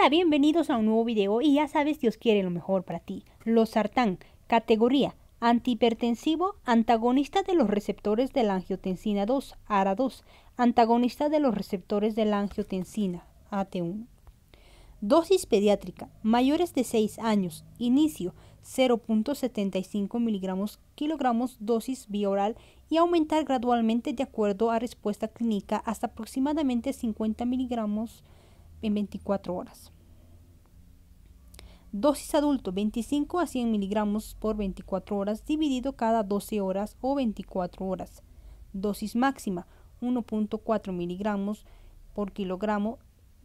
Hola, bienvenidos a un nuevo video y ya sabes Dios quiere lo mejor para ti. Los sartán, categoría antihipertensivo, antagonista de los receptores de la angiotensina 2, ARA2, antagonista de los receptores de la angiotensina AT1. Dosis pediátrica, mayores de 6 años, inicio 0.75 miligramos kilogramos dosis bioral y aumentar gradualmente de acuerdo a respuesta clínica hasta aproximadamente 50 miligramos en 24 horas. Dosis adulto 25 a 100 miligramos por 24 horas dividido cada 12 horas o 24 horas. Dosis máxima 1.4 miligramos por kilogramo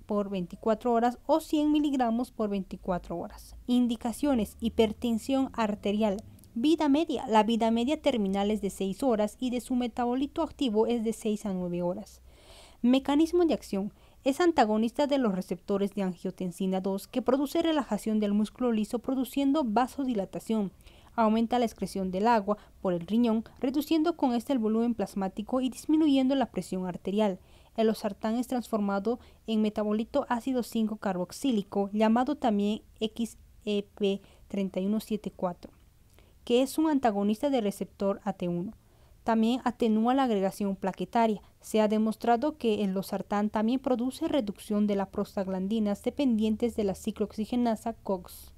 por 24 horas o 100 miligramos por 24 horas. Indicaciones: hipertensión arterial. Vida media. La vida media terminal es de 6 horas y de su metabolito activo es de 6 a 9 horas. Mecanismo de acción es antagonista de los receptores de angiotensina 2 que produce relajación del músculo liso produciendo vasodilatación. Aumenta la excreción del agua por el riñón, reduciendo con este el volumen plasmático y disminuyendo la presión arterial. El losartán es transformado en metabolito ácido 5-carboxílico, llamado también XEP3174, que es un antagonista del receptor AT1. También atenúa la agregación plaquetaria. Se ha demostrado que el losartán también produce reducción de las prostaglandinas dependientes de la ciclooxigenasa COX.